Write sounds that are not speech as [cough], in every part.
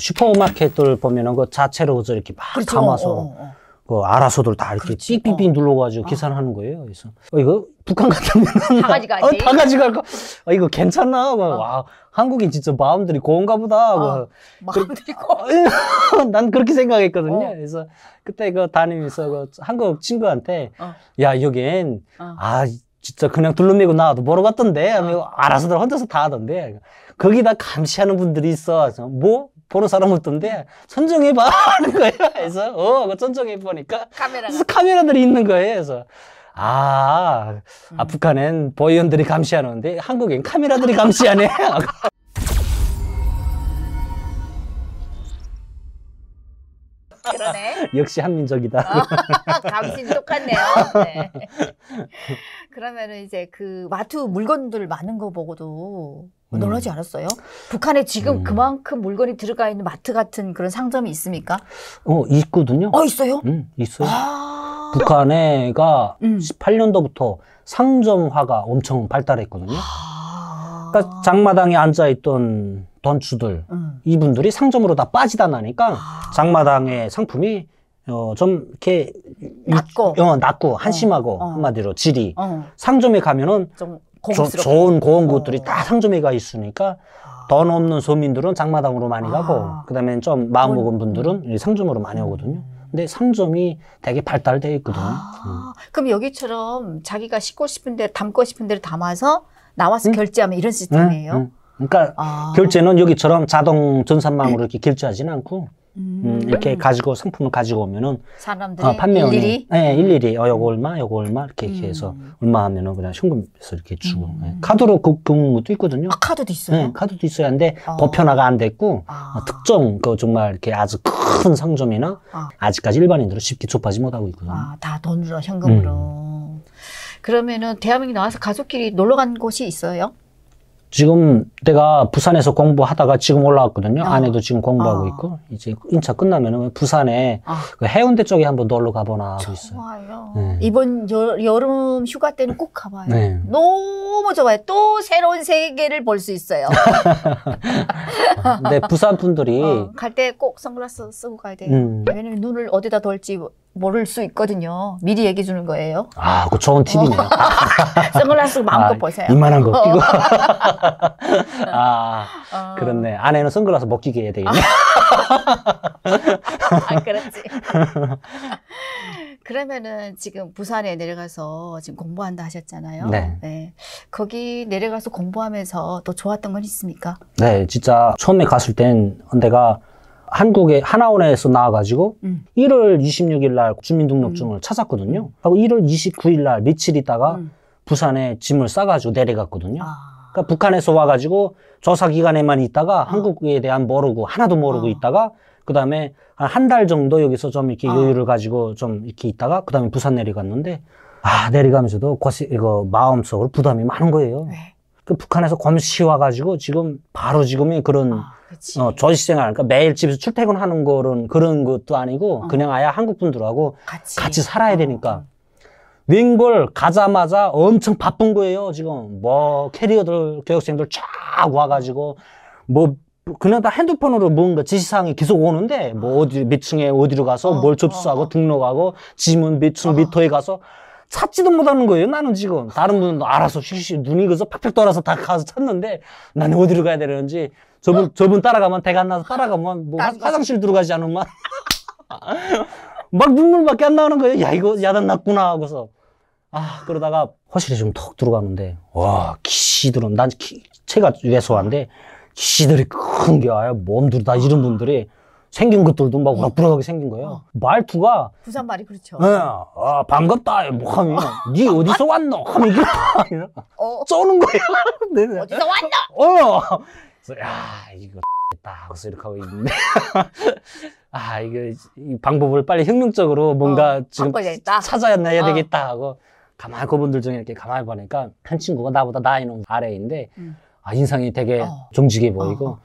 슈퍼마켓들 보면은 그 자체로 이렇게 막 그렇죠. 감아서 어, 어. 어. 그 알아서들 다 이렇게 삐삐삐 어. 눌러가지고 계산을 아. 하는 거예요. 그래서 어, 이거 북한 같으면 다 가지가지. 어, 다 가지갈까? 어, 이거 괜찮나? 막, 어. 와 한국인 진짜 마음들이 고운가 보다. 어. 막. 마음들이 고. [laughs] 난 그렇게 생각했거든요. 그래서 그때 그다니면서그 한국 친구한테 야 여긴 기아 진짜 그냥 둘러매고 나와도 뭐러 갔던데? 알아서들 혼자서 다 하던데. 거기다 감시하는 분들이 있어. 뭐? 보는 사람 없던데 선정해봐 [laughs] 하는 거예요. 그래서 어 하고 선정해 보니까 카메라 카메라들이 있는 거예요. 그래서 아, 음. 아 북한엔 보위원들이 감시하는데 한국엔 카메라들이 감시하네. [laughs] 그러네. [laughs] 역시 한민족이다. 어, 감시 똑같네요. 네. 그러면은 이제 그 마트 물건들 많은 거 보고도 놀라지 음. 않았어요? 북한에 지금 음. 그만큼 물건이 들어가 있는 마트 같은 그런 상점이 있습니까? 어, 있거든요. 어, 있어요? 음, 있어요. 아... 북한에가 음. 18년도부터 상점화가 엄청 발달했거든요. 아... 그러니까 장마당에 앉아 있던 던추들 음. 이분들이 상점으로 다 빠지다 나니까 아... 장마당의 상품이 어, 좀 이렇게 낮고, 어, 낮고 어. 한심하고 어, 어. 한마디로 질이 어. 상점에 가면은 좀고 좋은 고운 것들이 어. 다 상점에가 있으니까 돈 아. 없는 서민들은 장마당으로 많이 아. 가고 그다음에 좀 마음 먹은 분들은 음. 상점으로 많이 오거든요. 근데 상점이 되게 발달돼 있거든요. 아. 음. 그럼 여기처럼 자기가 씻고 싶은데 담고 싶은 데를 담아서 나와서 응? 음. 결제하면 이런 시스템이에요? 응, 음, 응. 그러니까 아. 결제는 여기처럼 자동 전산망으로 이렇게 결제하지는 않고 음. 음, 이렇게 음. 가지고 상품을 가지고 오면은 사람들이 어, 아, 판매원이 일일이? 네, 일일이 어 요거 음. 얼마 요거 얼마 이렇게, 이렇게 해서 얼마 하면은 그냥 현금에서 이렇게 주고 네. 카드로 그 긁는 그 것도 있거든요. 아, 카드도 있어요. 네, 카드도 있어야 하는데 아. 보편화가 안 됐고 아. 어, 특정 그 정말 이렇게 아주 큰 상점이나 아. 직까지 일반인들은 쉽게 접하지 못하고 있거든요. 아, 다 돈으로 현금으로. 음. 그러면은 대한민국 나와서 가족끼리 놀러 간 곳이 있어요? 지금 내가 부산에서 공부하다가 지금 올라왔거든요. 아. 아내도 지금 공부하고 아. 있고 이제 인차 끝나면은 부산에 아. 그 해운대 쪽에 한번 놀러 가보나 하고 있어요. 좋아요. 네. 이번 여, 름 휴가 때는 꼭 가봐요. 네. 너무 좋아요. 또 새로운 세계를 볼 수 있어요. 근데 [laughs] 네, 부산 분들이 어, 갈때 꼭 선글라스 쓰고 가야 돼요. 음. 왜냐면 눈을 어디다 돌지 모를 수 있거든요. 미리 얘기 주는 거예요. 아, 그 좋은 팁이네요. 어. [laughs] 선글라스 아, 마음껏 아, 보세요. 이만한 거 어. 끼고. [laughs] 아, 어. 그렇네. 아내는 선글라스 못 끼게 해야 되겠네. [laughs] 아, 그렇지. 그러면은 지금 부산에 내려가서 지금 공부한다 하셨잖아요. 네. 네. 거기 내려가서 공부하면서 또 좋았던 건 있습니까? 네, 진짜 처음에 갔을 땐 내가 한국의 하나원에서 나와가지고 음. 1월 26일 날 주민등록증을 음. 찾았거든요. 음. 하고 1월 29일 날 며칠 있다가 음. 부산에 짐을 싸가지고 내려갔거든요. 아. 그러니까 북한에서 와가지고 조사 기관에만 있다가 아. 한국에 대한 모르고 하나도 모르고 아. 있다가 그 다음에 한 달 정도 여기서 좀 이렇게 어. 여유를 가지고 좀 이렇게 있다가 그 다음에 부산 내려갔는데 아 내려가면서도 고시 이거 마음속으로 부담이 많은 거예요. 네. 그 북한에서 검시와 가지고 지금 바로 지금이 그런 아, 어, 저시생활 그러니까 매일 집에서 출퇴근하는 거는 그런 것도 아니고 어. 그냥 아예 한국 분들하고 같이, 같이 살아야 어. 되니까 어. 윙볼 가자마자 엄청 바쁜 거예요 지금 뭐 캐리어들 교육생들 쫙 와가지고 뭐 그냥 다 핸드폰으로 뭔가 지시사항이 계속 오는데 뭐 어디 몇 층에 어디로 가서 어, 뭘 어, 접수하고 등록하고 지문 몇층 미터에 가서 찾지도 못하는 거예요. 나는 지금 다른 분도 알아서 쉬쉬 눈이 그래서 팍팍 돌아서 다 가서 찾는데 나는 어디로 가야 되는지 저분 저분 따라가면 대가 나서 따라가면 뭐 화, 화장실 들어가지 않으면 [laughs] 막 눈물밖에 안 나오는 거예요. 야 이거 야단 났구나 하고서 아 그러다가 화실에 좀턱 들어가는데 와 키시들은 난 키, 체가 왜소한데 키시들이 큰 게 아야 몸들다 이런 분들이 생긴 것들도 막우락부락하게 어. 생긴 거예요. 어. 말투가 부산 말이 그렇죠. 예, 아, 반갑다 뭐 하면 어. 니 어디서 왔노? 하면 이게 어. 쪼는 거예요. 네네. [laughs] 네. 어디서 왔노? 어. 그래서 야 이거 됐다. 그래서 이렇게 하고 있는데 [laughs] 아 이거 이 방법을 빨리 혁명적으로 뭔가 어, 지금 바다 찾아내야 어. 되겠다 하고 가만히 그분들 중에 이렇게 가만히 보니까 한 친구가 나보다 나이는 아래인데 음. 아 인상이 되게 어. 정직해 보이고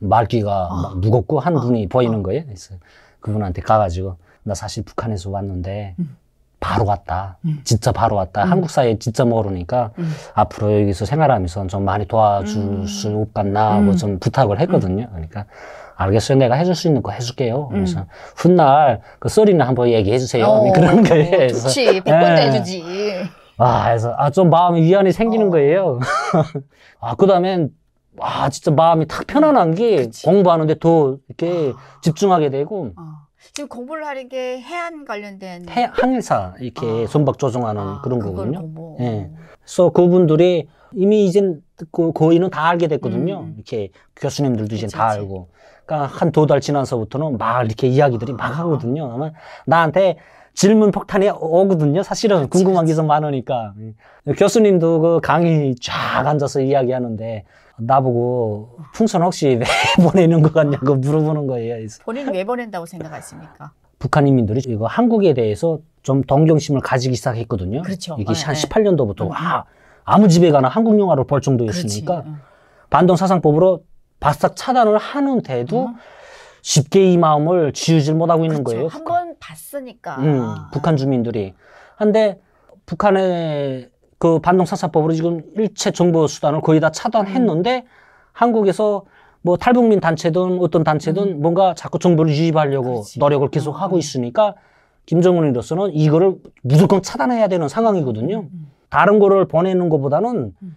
말귀가 아. 무겁고 한 분이 아. 보이는 아. 거예요. 그래서 그분한테 가가지고 나 사실 북한에서 왔는데 음. 바로 왔다. 음. 진짜 바로 왔다. 음. 한국 사회 진짜 모르니까 음. 앞으로 여기서 생활하면서 좀 많이 도와줄 수 음. 없겠나 하고 뭐 음. 좀 부탁을 했거든요. 그러니까 알겠어요. 내가 해줄 수 있는 거 해줄게요. 그래서 훗날 그 소리는 한번 얘기해 주세요. 어, 뭐 그런 어, 거예요. 어, 좋지. 백번도 예. 해주지. 아, 그래서 아 좀마음이 위안이 생기는 어. 거예요. [laughs] 아, 그다음엔 와 진짜 마음이 탁 편안한 게 그치. 공부하는데 더 이렇게 아. 집중하게 되고 아. 지금 공부를 하는 게 해안 관련된 해, 항해사 이렇게 아. 선박 조종하는 아, 그런 거거든요. 뭐. 예. 그래서 그분들이 이미 이젠 그 거의는 다 알게 됐거든요. 음. 이렇게 교수님들도 이제 다 알고. 그러니까 한 두 달 지나서부터는 막 이렇게 이야기들이 막 아. 하거든요. 아마 나한테 질문 폭탄이 오거든요. 사실은 궁금한 게 좀 많으니까. 예. 교수님도 그 강의 쫙 앉아서 이야기하는데 나보고 풍선 혹시 [laughs] 왜 보내는 것 같냐고 물어보는 거예요. 본인이 왜 보낸다고 생각하십니까? 북한 인민들이 이거 한국에 대해서 좀 동경심을 가지기 시작했거든요. 그렇죠. 이게 네, 한 네. 18년도부터 음. 아 아무 집에 가나 한국 영화로 볼 정도였으니까 음. 반동 사상법으로 바싹 차단을 하는데도 음. 쉽게 이 마음을 지우질 못하고 있는 그렇 거예요. 한 번 봤으니까. 음, 북한 주민들이. 한데 북한의 그 반동사사법으로 지금 일체 정보 수단을 거의 다 차단했는데 음. 한국에서 뭐 탈북민 단체든 어떤 단체든 음. 뭔가 자꾸 정보를 유입하려고 그렇 노력을 계속 하고 음. 있으니까 김정은으로서는 이거를 무조건 차단해야 되는 상황이거든요. 음. 음. 다른 거를 보내는 것보다는 음.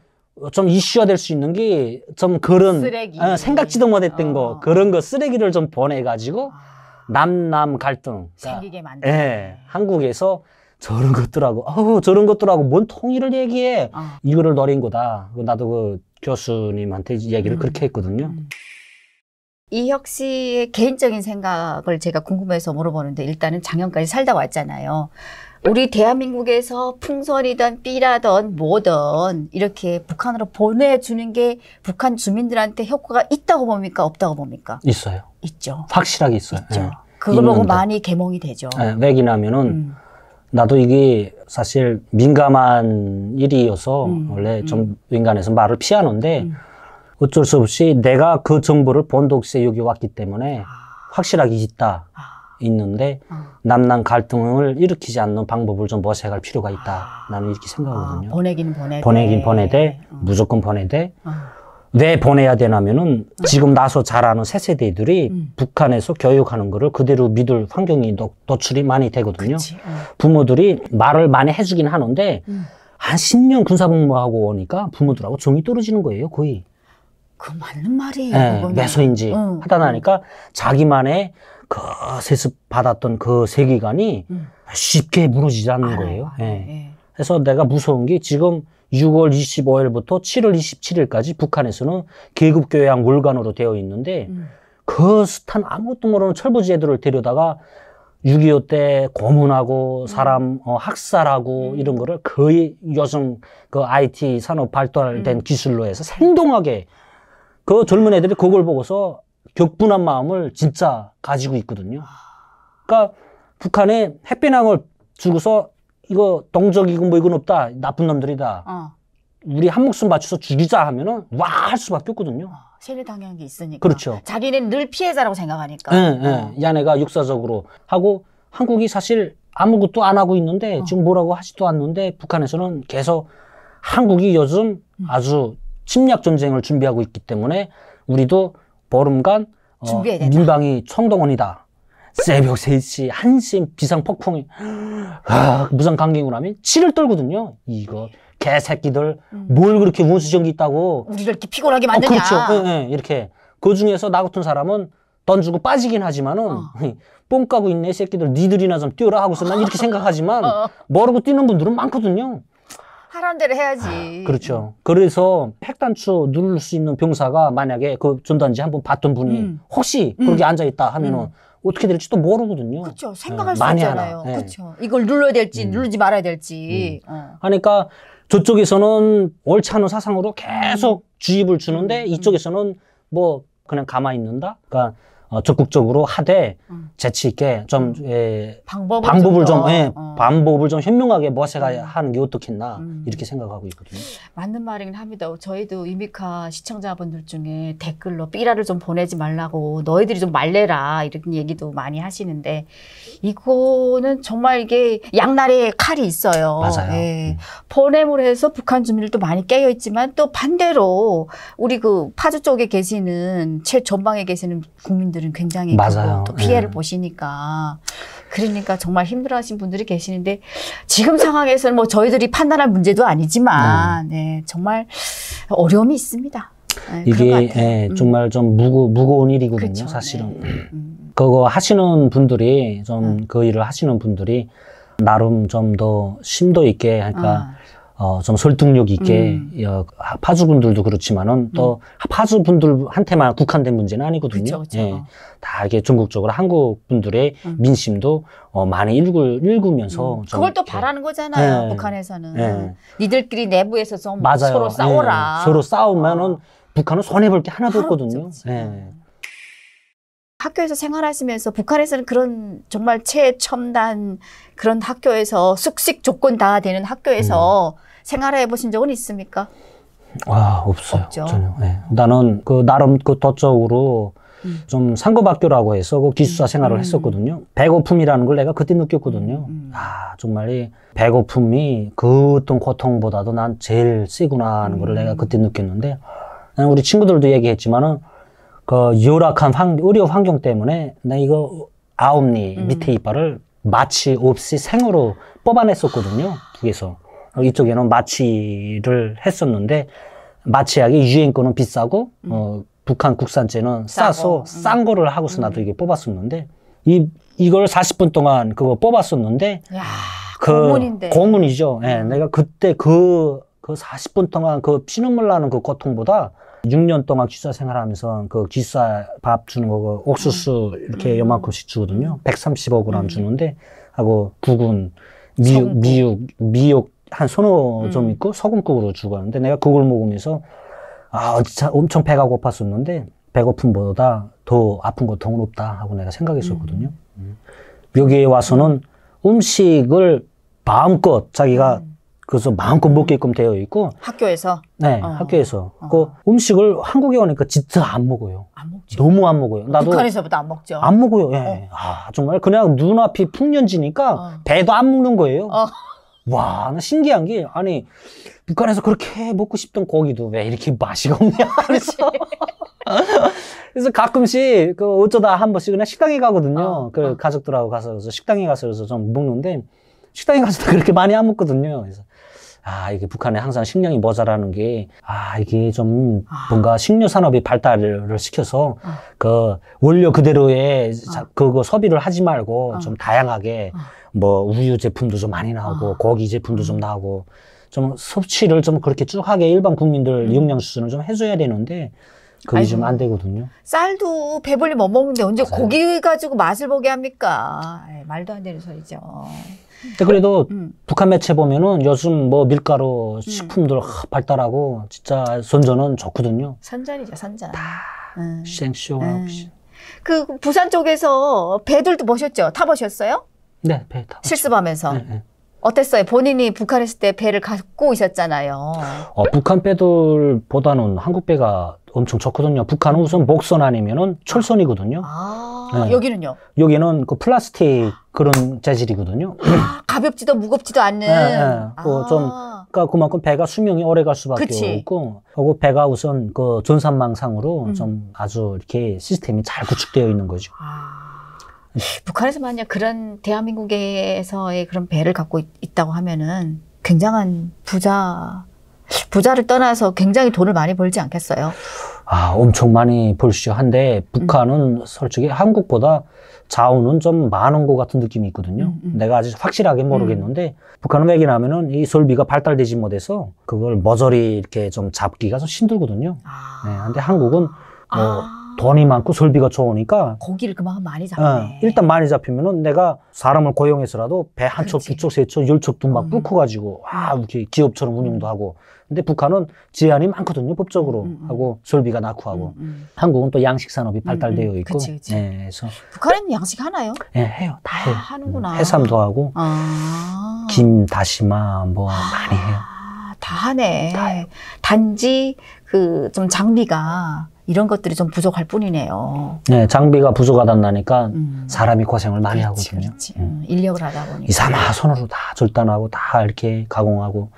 좀 이슈화 될 수 있는 게 좀 그런 어, 생각지도 못했던 어. 거 그런 거 쓰레기를 좀 보내가지고 아. 남남 갈등 생기게 만드 예, 한국에서 저런 것들하고 아우 저런 것들하고 뭔 통일을 얘기해 아. 이거를 노린 거다 그 나도 그 교수님한테 얘기를 음. 그렇게 했거든요 음. 이혁 씨의 개인적인 생각을 제가 궁금해서 물어보는데 일단은 작년까지 살다 왔잖아요 우리 대한민국에서 풍선이든 삐라든 뭐든 이렇게 북한으로 보내주는 게 북한 주민들한테 효과가 있다고 봅니까 없다고 봅니까 있어요 있죠 확실하게 있어요 있죠. 네. 예. 그걸 보고 많이 개몽이 되죠 네, 예, 맥이 나면은 음. 나도 이게 사실 민감한 일이어서 음, 원래 음. 좀 음. 민간에서 말을 피하는데 음. 어쩔 수 없이 내가 그 정보를 본 독시에 여기 왔기 때문에 아. 확실하게 있다 아. 있는데 아. 남남 갈등을 일으키지 않는 방법을 좀 모색할 필요가 있다 아. 나는 이렇게 생각하거든요. 아, 보내긴 보내되 보내긴 보내되 어. 무조건 보내되 어. 왜 보내야 되냐면은 음. 지금 나서 자라는 새 세대들이 음. 북한에서 교육하는 거를 그대로 믿을 환경이 노, 노출이 많이 되거든요. 그치. 어. 부모들이 말을 많이 해주긴 하는데 음. 한 10년 군사복무하고 오니까 부모들하고 종이 떨어지는 거예요, 거의. 그 맞는 말이에요. 네, 매서인지 응. 어. 하다 나니까 자기만의 그 세습 받았던 그 세기관이 응. 음. 쉽게 무너지지 않는 아 거예요. 예. 네. 네. 그래서 내가 무서운 게 지금 6월 25일부터 7월 27일까지 북한에서는 계급교양 물관으로 되어 있는데 음. 그 스탄 아무것도 모르는 철부지 애들을 데려다가 6.25 때 고문하고 음. 사람 어, 학살하고 음. 이런 거를 거의 요즘 그 IT 산업 발달된 음. 기술로 해서 생동하게 그 젊은 애들이 그걸 보고서 격분한 마음을 진짜 가지고 있거든요. 아. 그러니까 북한에 햇빛왕을 주고서 이거 동적이고 뭐 이건 없다. 나쁜 놈들이다. 어. 우리 한 목숨 바쳐서 죽이자 하면은 와 할 수밖에 없거든요. 아, 세뇌 당한 게 있으니까. 그렇죠. 자기는 늘 피해자라고 생각하니까. 예, 예. 어. 야네가 역사적으로 하고 한국이 사실 아무것도 안 하고 있는데 어. 지금 뭐라고 하지도 않는데 북한에서는 계속 한국이 요즘 음. 아주 침략 전쟁을 준비하고 있기 때문에 우리도 보름간 어, 민방위 청동원이다. 새벽 3시, 한심, 비상폭풍이, 아, 무상 강경우라면 치를 떨거든요. 이거, 개새끼들, 음. 뭘 그렇게 운수정기 있다고. 우리를 이렇게 피곤하게 어, 만드냐. 어, 그렇죠. 예, 예, 이렇게. 그 중에서 나 같은 사람은 던지고 빠지긴 하지만은, 어. [laughs] 뽕 까고 있네, 새끼들. 니들이나 좀 뛰어라 하고서 난 이렇게 [laughs] 어. 생각하지만, 어. 모르고 뛰는 분들은 많거든요. 하란 대로 해야지. 아, 그렇죠. 그래서 핵단추 누를 수 있는 병사가 만약에 그 전단지 한번 봤던 분이 음. 혹시 음. 그렇 앉아 있다 하면은 음. 어떻게 될지도 모르거든요. 그렇죠. 생각할 네, 수이 있잖아요. 네. 그렇죠. 이걸 눌러야 될지 음. 누르지 말아야 될지. 음. 어. 그니까 저쪽에서는 옳지 않은 사상으로 계속 음. 주입을 주는데 음. 이쪽에서는 뭐 그냥 가만히 있는다. 그러니까 어, 적극적으로 하되 음. 재치 있게 좀 음. 예, 방법을, 방법을 좀, 좀 예, 어. 방법을 좀 현명하게 무엇해가 음. 하는 게 어떻겠나 음. 이렇게 생각하고 있거든요. 맞는 말이긴 합니다. 저희도 이미카 시청자분들 중에 댓글로 삐라를 좀 보내지 말라고 너희들이 좀 말래라 이런 얘기도 많이 하시는데 이거는 정말 이게 양날의 칼이 있어요. 맞아요. 예. 번해물 음. 해서 북한 주민들도 많이 깨어 있지만 또 반대로 우리 그 파주 쪽에 계시는 최전방에 계시는 국민들 분들은 굉장히 맞아요. 또 피해를 네. 보시니까 그러니까 정말 힘들어하신 분들이 계시는데 지금 상황에서는 뭐 저희들이 판단할 문제도 아니지만 네, 네 정말 어려움이 있습니다. 네, 이게 예, 음. 정말 좀 무거 무거운 일이거든요, 그렇 네. 사실은. 네. 음. 그거 하시는 분들이 좀그 음. 그 일을 하시는 분들이 나름 좀 더 심도 있게 그러니까. 아. 어, 좀 설득력 있게 음. 어, 파주분들도 그렇지만은 음. 또 음. 파주분들한테만 국한된 문제는 아니거든요. 그쵸, 그쵸. 예. 다 이게 전국적으로 한국 분들의 음. 민심도 어, 많이 읽을, 읽으면서 음. 그걸 또 바라는 거잖아요. 예. 북한에서는 예. 니들끼리 내부에서 좀 맞아요. 서로 예. 싸워라. 서로 싸우면은 어. 북한은 손해 볼 게 하나도 없거든요. 예. 학교에서 생활하시면서 북한에서는 그런 정말 최첨단 그런 학교에서 숙식 조건 다 되는 학교에서 음. 생활해 보신 적은 있습니까? 아 없어요. 없죠. 전혀. 네. 나는 그 나름 그 도적으로 음. 좀 상급학교라고 해서 그 기숙사 음. 생활을 음. 했었거든요. 배고픔이라는 걸 내가 그때 느꼈거든요. 음, 음. 아 정말 이 배고픔이 그 어떤 고통보다도 난 제일 세구나 하는 걸 내가 음. 그때 느꼈는데 우리 친구들도 얘기했지만은 그 열악한 환, 의료 환경 때문에 나 이거 아홉니 밑에 이빨을 마치 없이 생으로 뽑아냈었거든요. 그래서 이쪽에는 마취를 했었는데 마취약이 유엔 권은 비싸고 음. 어, 북한 국산제는 싸서 음. 싼 거를 하고서 나도 음. 이게 뽑았었는데 이 이걸 40분 동안 그거 뽑았었는데 야, 그 고문인데. 고문이죠. 예, 네, 내가 그때 그그 그 40분 그 동안 그 피눈물 나는 그 고통보다 6년 동안 기사 생활하면서 그 기사 밥 주는 거고 그 옥수수 음. 이렇게 요만큼씩 주거든요. 135g 음. 주는데 하고 구군 미육 미육 미육 한 서너 음. 점 있고 소금국으로 죽었는데 내가 그걸 먹으면서 아 엄청 배가 고팠었는데 배고픔보다 더 아픈 거더무없다 하고 내가 생각했었거든요. 음. 음. 여기에 와서는 음식을 마음껏 자기가 음. 그래서 마음껏 먹게끔 되어 있고 학교에서 네 어. 학교에서 어. 그 음식을 한국에 오니까 진짜 안 먹어요. 안 먹죠. 너무 안 먹어요. 나도 북한에서부터 안 먹죠. 안 먹어요. 예. 어. 아 정말 그냥 눈앞이 풍년지니까 어. 배도 안 먹는 거예요. 어. 와, 나 신기한 게, 아니, 북한에서 그렇게 먹고 싶던 고기도 왜 이렇게 맛이 없냐. [laughs] 그래서. 그래서 가끔씩 그 어쩌다 한 번씩 그냥 식당에 가거든요. 어, 그 어. 가족들하고 가서 그래서 식당에 가서 그래서 좀 먹는데 식당에 가서도 [laughs] 그렇게 많이 안 먹거든요. 그래서 아 이게 북한에 항상 식량이 모자라는 게 아 이게 좀 아. 뭔가 식료 산업이 발달을 시켜서 어. 그 원료 그대로의 자, 어. 그거 소비를 하지 말고 어. 좀 다양하게. 어. 뭐 우유 제품도 좀 많이 나오고 아. 고기 제품도 좀 음. 나오고 좀 섭취를 좀 그렇게 쭉 하게 일반 국민들 음. 용량 수준을 좀 해줘야 되는데 그게 좀 안 되거든요. 쌀도 배불리 못 먹는데 언제 맞아요. 고기 가지고 맛을 보게 합니까? 에이, 예, 말도 안 되는 소리죠. 근데 그래도 음. 북한 매체 보면은 요즘 뭐 밀가루 음. 식품들 음. 발달하고 진짜 선전은 좋거든요. 선전이죠, 선전. 다 음. 생쇼 음. 그 부산 쪽에서 배들도 보셨죠? 타보셨어요? 네, 배타 실습하면서. 네, 네. 어땠어요? 본인이 북한 에 있을 때 배를 갖고 있었잖아요. 어, 북한 배들보다는 한국 배가 엄청 좋거든요. 북한은 우선 목선 아니면은 철선이거든요. 아, 네. 여기는요? 여기는 그 플라스틱 그런 재질이거든요. 아, 가볍지도 무겁지도 않는. 네, 네. 그 아. 좀 그러니까 그만큼 배가 수명이 오래 갈 수밖에 그치? 없고 그리고 배가 우선 그 전산망상으로 음. 좀 아주 이렇게 시스템이 잘 구축되어 있는 거죠. 아. 북한에서만 약 그런 대한민국에서의 그런 배를 갖고 있, 다고 하면은 굉장한 부자 부자를 떠나서 굉장히 돈을 많이 벌지 않겠어요? 아 엄청 많이 벌시죠. 한데 북한은 음. 솔직히 한국보다 자원은 좀 많은 것 같은 느낌이 있거든요. 음, 음. 내가 아직 확실하게 모르겠는데 음. 북한은 왜냐하면은 이 설비가 발달되지 못해서 그걸 머저리 이렇게 좀 잡기가 좀 힘들거든요. 아. 네, 근데 한국은 뭐 아. 돈이 많고 설비가 좋으니까 고기를 그만큼 많이 잡네. 어, 일단 많이 잡히면은 내가 사람을 고용해서라도 배 한 척, 두 척, 세 척, 열 척도 막 음. 불고 가지고 아 이렇게 기업처럼 운영도 하고. 근데 북한은 제한이 많거든요 법적으로 음, 음, 음. 하고 설비가 낙후 하고 음, 음. 한국은 또 양식 산업이 발달되어 있고. 그치, 그치. 예, 그래서 북한은 양식 하나요? 예, 해요. 다 해요. 하는구나. 해삼도 하고 아. 김, 다시마 뭐 아, 많이 해요. 다 하네. 다 단지 그 좀 장비가 이런 것들이 좀 부족할 뿐이네요. 네, 장비가 부족하다니까 음. 사람이 고생을 많이 그렇지, 하거든요. 그렇지. 음. 인력을 하다 보니까. 이삼아 손으로 다 절단하고 다 이렇게 가공하고.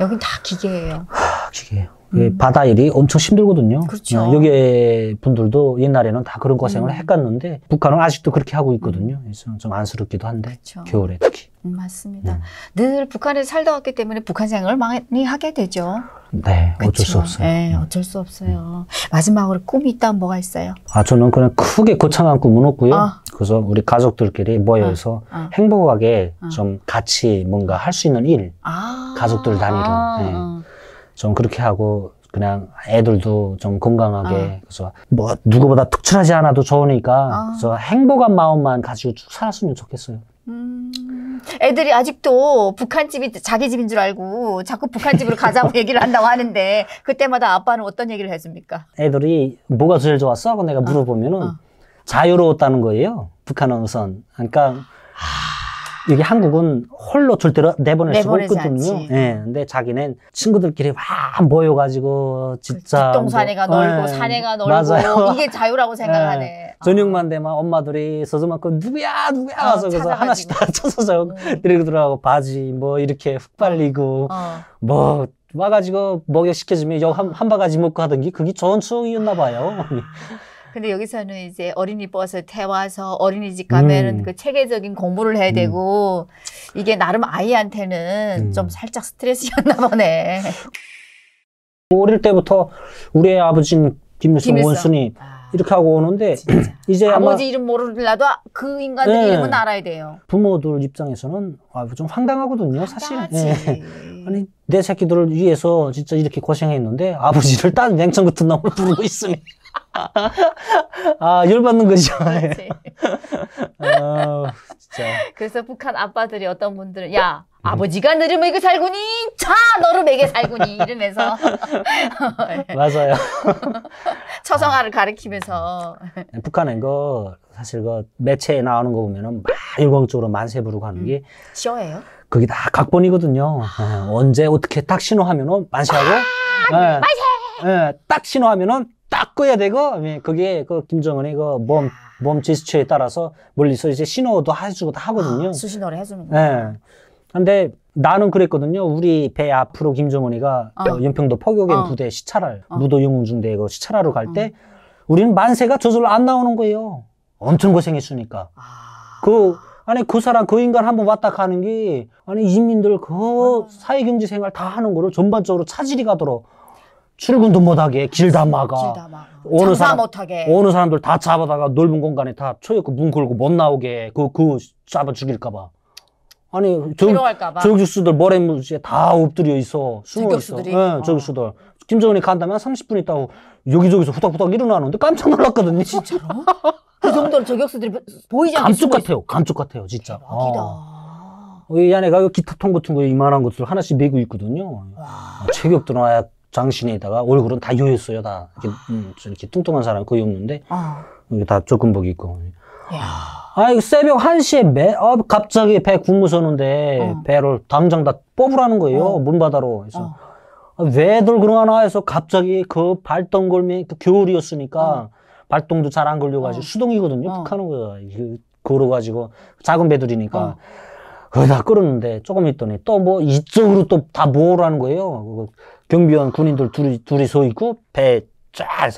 여긴 다 기계예요. 하, 기계예요. 음. 바다 일이 엄청 힘들거든요. 그렇죠. 네, 여기 분들도 옛날에는 다 그런 고생을 음. 했갔는데 북한은 아직도 그렇게 하고 있거든요. 그래서 좀 안쓰럽기도 한데 그렇죠. 겨울에 특히. 맞습니다. 음. 늘 북한에 살다 왔기 때문에 북한 생각을 많이 하게 되죠. 네, 그쵸? 네, 음. 어쩔 수 없어요. 네, 어쩔 수 없어요. 음. 마지막으로 꿈이 있다면 뭐가 있어요? 아, 저는 그냥 크게 거창한 꿈은 없고요. 어. 그래서 우리 가족들끼리 모여서 어. 어. 행복하게 좀 같이 뭔가 할 수 있는 일, 아. 가족들 단위로 아. 네. 좀 그렇게 하고 그냥 애들도 좀 건강하게 아. 그래서 뭐 누구보다 특출하지 않아도 좋으니까 그래서 행복한 마음만 가지고 쭉 살았으면 좋겠어요. 음. 애들이 아직도 북한 집이 자기 집인 줄 알고 자꾸 북한 집으로 가자고 [laughs] 얘기를 한다고 하는데 그때마다 아빠는 어떤 얘기를 해줍니까? 애들이 뭐가 제일 좋았어? 하고 내가 물어보면은 어, 어. 자유로웠다는 거예요. 북한은 우선. 그러니까 아, 이게 한국은 홀로 절대로 내보낼 수가 없거든요. 예. 네, 근데 자기는 친구들끼리 막 모여가지고 진짜 그 동산에가 뭐, 넓고 네. 산에가 넓고 맞아요. 이게 자유라고 [laughs] 예, 생각하네. 네. 저녁만 되면 엄마들이 서서만큼 누구야 누구야 어, 와서 그래서 하나씩 다 쳐서 [laughs] 음. 들이더라고 바지 뭐 이렇게 훅 어, 발리고 어. 뭐 와가지고 먹여 시켜주면 여 한, 한 바가지 먹고 하던 게 그게 좋은 추억이었나 봐요. 아. [laughs] 근데 여기서는 이제 어린이 버스 태워서 어린이집 가면은 음. 그 체계적인 공부를 해야 음. 되고 이게 나름 아이한테는 음. 좀 살짝 스트레스였나 보네. 어릴 때부터 우리 아버지는 김일성, 김일성. 원순이 아, 이렇게 하고 오는데 [clears throat] 이제 아버지 이름 모르더라도 그 인간들 네. 이름은 알아야 돼요. 부모들 입장에서는 아 좀 황당하거든요, 사실. 네. 아니 내 새끼들을 위해서 진짜 이렇게 고생했는데 아버지를 딴 냉천 같은 놈을 부르고 있으니. [laughs] [laughs] 아, 열받는 거죠. [laughs] 그렇지. 예. 아, 진짜. 그래서 북한 아빠들이 어떤 분들은, 야, 음. 아버지가 느려 이거 살구니 자 너를 먹여 살구니 이러면서 [laughs] 맞아요 처성화를 가르치면서 네, 북한은 거 사실 그 매체에 나오는 거 보면은 막 일광적으로 만세 부르고 하는 음. 게 쇼예요? 그게 다 각본이거든요 아. 예, 언제 어떻게 딱 신호하면은 만세하고 아, 네, 예. 만세! 네, 딱 신호하면은 닦아야 되고 예, 그게 그 김정은의 그몸몸 몸 제스처에 따라서 멀리서 이제 신호도 해주고 다 하거든요. 아, 수신호를 해주는 거예요. 네. 근데 나는 그랬거든요. 우리 배 앞으로 김정은이가 어. 어, 연평도 포격의 어. 부대 시찰할 어. 무도 용웅중대그 시찰하러 갈때 어. 우리는 만세가 저절로 안 나오는 거예요. 엄청 고생했으니까. 아. 그 아니 그 사람 그 인간 한번 왔다 가는 게 아니 이민들 그 어. 사회 경제 생활 다 하는 거를 전반적으로 차질이 가도록 출근도 못하게 길 다 막아. 길다 막아. 오는 장사 사람, 못하게. 오는 사람들 다 잡아다가 넓은 공간에 다 쳐있고 문 걸고 못 나오게 그, 그 잡아 죽일까봐. 아니, 데려갈까봐. 저격수들 모래무지에 다 엎드려 있어. 숨어 있어. 예, 저격수들이? 어. 저격수들. 김정은이 간다면 한 30분 있다고 여기저기서 후닥후닥 일어나는데 깜짝 놀랐거든요. 진짜로? 그 정도로 저격수들이 보이지 않게 감쪽 숨어 있어. 같아요. 감쪽 같아요, 진짜. 대박이다. 어. 이 안에 가 기타통 같은 거 이만한 것들 하나씩 메고 있거든요. 아, 체격도 나야 장신에다가 얼굴은 다 요였어요 다 이렇게, 아. 음, 이렇게 뚱뚱한 사람 거의 없는데 아. 다 조금복 입고 아 이거 새벽 1시에 매, 어, 갑자기 배 굶어 서는데 어. 배를 당장 다 뽑으라는 거예요 어. 문바다로 그래서 어. 아, 왜들 그러나 해서 갑자기 그 발동골미 그 겨울이었으니까 어. 발동도 잘 안 걸려가지고 어. 수동이거든요 북한은 거예요 걸어가지고 작은 배들이니까 거기다 끓었는데 조금 있더니 또 뭐 이쪽으로 또 다 모으라는 거예요 경비원 군인들 둘이, 둘이 서 있고 배쫙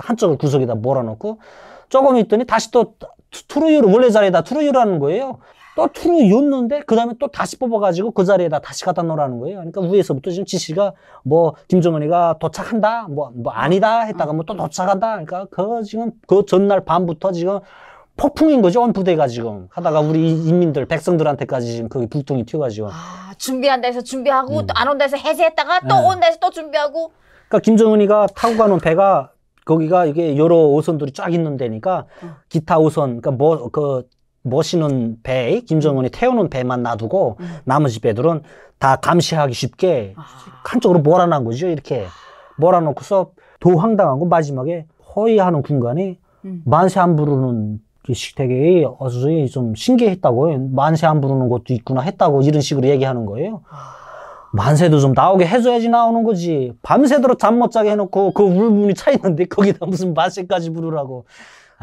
한쪽을 구석에다 몰아놓고 조금 있더니 다시 또트루유로 원래 자리에다 트루유라는 거예요. 또 트루였는데 그 다음에 또 다시 뽑아가지고 그 자리에다 다시 갖다 놓으라는 거예요. 그러니까 위에서부터 지금 지시가 뭐 김정은이가 도착한다, 뭐, 뭐 아니다 했다가 뭐 또 도착한다. 그러니까 그 지금 그 전날 밤부터 지금 폭풍인 거죠 언부대가 지금 하다가 우리 인민들 백성들한테까지 지금 그게 불통이 튀어가지고 아, 준비한다 해서 준비하고 음. 또안 온다 해서 해제했다가 또 네. 온다 해서 또 준비하고 그러니까 김정은이가 타고 가는 배가 거기가 이게 여러 오선들이 쫙 있는 데니까 어. 기타 오선 그러니까 뭐그 멋있는 배, 김정은이 음. 태우는 배만 놔두고 음. 나머지 배들은 다 감시하기 쉽게 아. 한쪽으로 몰아난 거죠. 이렇게 몰아놓고서 더 황당한 건 마지막에 허위하는 군간이 음. 만세 안 부르는 기식 어게아이좀 신기했다고 만세 안 부르는 것도 있구나 했다고 이런 식으로 얘기하는 거예요. 만세도 좀 나오게 해줘야지 나오는 거지. 밤새도록 잠 못 자게 해놓고 그 울분이 차 있는데 거기다 무슨 만세까지 부르라고.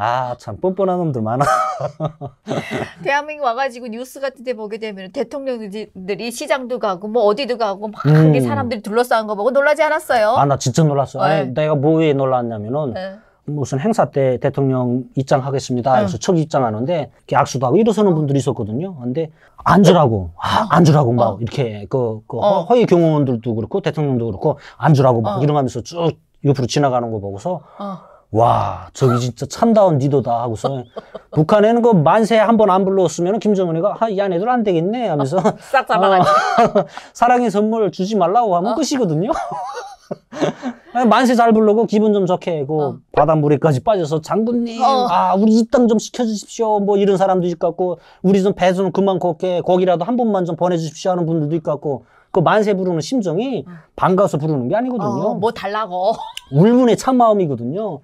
아, 참 뻔뻔한 놈들 많아. [laughs] 대한민국 와가지고 뉴스 같은 데 보게 되면 대통령들이 시장도 가고 뭐 어디도 가고 막 음. 사람들이 둘러싸는 거 보고 놀라지 않았어요? 아, 나 진짜 놀랐어. 네. 아니, 내가 뭐에 놀랐냐면은 네. 무슨 행사 때 대통령 입장하겠습니다. 네. 그래서 응. 척 입장하는데 이렇게 악수도 하고 일어서는 분들이 있었거든요. 근데 앉으라고, 아, 앉으라고 막 어. 이렇게 그, 그 어. 허위 경호원들도 그렇고 대통령도 그렇고 앉으라고 막 어. 일어나면서 쭉 옆으로 지나가는 거 보고서 어. 와 저기 진짜 참다운 리더다 하고서 [laughs] 북한에는 그 만세 한 번 안 불렀으면 김정은이가 아, 이 안에도 안 되겠네 하면서 어, 싹 잡아가지고 어, [laughs] 사랑의 선물 주지 말라고 하면 어. 끝이거든요. [laughs] 만세 잘 부르고 기분 좀 좋게 해고 어. 바닷물에까지 빠져서 장군님 어. 아 우리 입당 좀 시켜주십시오 뭐 이런 사람도 있을 것 같고 우리 좀배수좀 그만 걷게 거기라도 한 번만 좀 보내주십시오 하는 분들도 있을 것 같고 그 만세 부르는 심정이 어. 반가워서 부르는 게 아니거든요 어, 뭐 달라고 [laughs] 울분의 참마음이거든요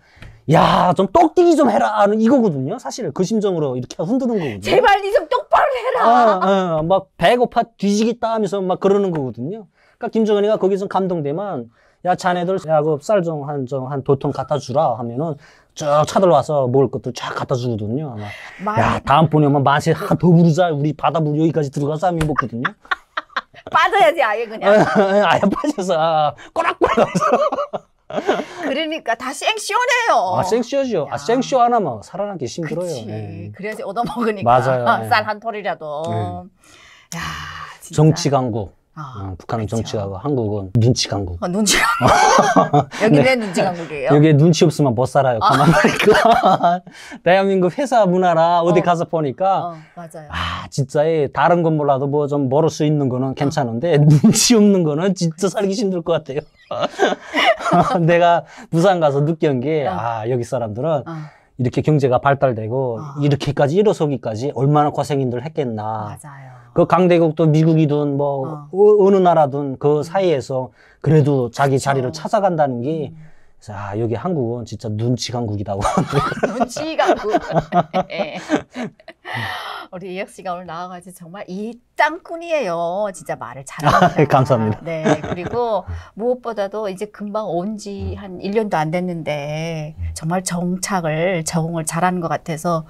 야, 좀 똑띠기 좀 해라. 하는 이거거든요. 사실 그 심정으로 이렇게 흔드는 거거든요. 제발 니좀 똑바로 해라. 아, 아, 아, 막 배고파 뒤지겠다 하면서 막 그러는 거거든요. 그러니까 김정은이가 거기서 감동되면 야 자네들 야그 쌀좀한좀 한 도통 갖다 주라 하면은 쭉 차들 와서 먹을 것들 쫙 갖다 주거든요. 아마 말... 야 다음번에 아마 만세 한더 부르자 우리 바다물 여기까지 들어가서 하면 먹거든요. [laughs] 빠져야지 아예 그냥. [laughs] 아예 빠져서 아, 꼬락꼬락. [laughs] 그러니까 다 생쇼네요. 아, 생쇼죠. 아, 생쇼 하나막 뭐 살아남기 힘들어요. 네. 그래야지 얻어먹으니까. 맞아요. 쌀한 예. 톨이라도. 네. 야, 진짜. 정치 강국. 아, 어, 북한은 그렇죠. 정치가고 한국은 눈치 강국. 아, 눈치 [laughs] 여기 네. 눈치 강국이에요? 여기 눈치 없으면 못 살아요. 아. 그만 보니까. [laughs] 대한민국 회사 문화라 어디 어. 가서 보니까. 어, 맞아요. 아, 진짜 다른 건 몰라도 뭐 좀멀을수 있는 거는 어. 괜찮은데 [laughs] 눈치 없는 거는 진짜 살기 힘들 것 같아요. 내가 부산 가서 느낀 게, 어. 아, 여기 사람들은 어. 이렇게 경제가 발달되고 이렇게까지 일어서기까지 얼마나 고생인들 했겠나. 맞아요. 그 강대국도 미국이든 뭐 어. 어 느 나라든 그 음. 사이에서 그래도 자기 그렇죠. 자리를 찾아간다는 게 자, 음. 아, 여기 한국은 진짜 눈치 강국이다고. [laughs] 눈치 강국. [laughs] 예. 우리 이혁 씨가 오늘 나와가지고 정말 이 땅꾼이에요. 진짜 말을 잘하니 아, 감사합니다. 네. 그리고 무엇보다도 이제 금방 온 지 한1년도안 됐는데 정말 정착을, 적응을 잘하는 것 같아서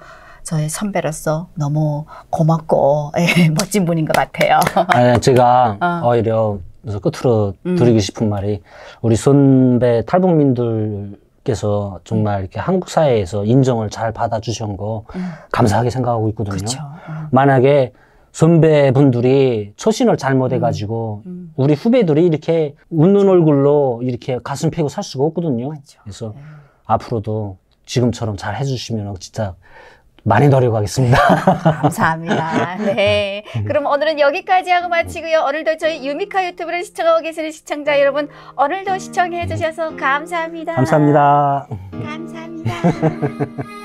저의 선배로서 너무 고맙고 [laughs] 예, 멋진 분인 것 같아요. 아니, 네, 제가 어. 오히려 그래서 끝으로 음. 드리고 싶은 말이 우리 선배 탈북민들께서 정말 이렇게 한국 사회에서 인정을 잘 받아주신 거 음. 감사하게 생각하고 있거든요. 음. 만약에 선배분들이 처신을 잘못해가지고 음. 음. 우리 후배들이 이렇게 웃는 얼굴로 이렇게 가슴 펴고 살 수가 없거든요. 그쵸. 그래서 네. 앞으로도 지금처럼 잘 해주시면 진짜 많이 노력하겠습니다. [laughs] 감사합니다. [laughs] 네. 그럼 오늘은 여기까지 하고 마치고요. 오늘도 저희 유미카 유튜브를 시청하고 계시는 시청자 여러분, 오늘도 시청해 주셔서 감사합니다. 감사합니다. 감사합니다. [laughs]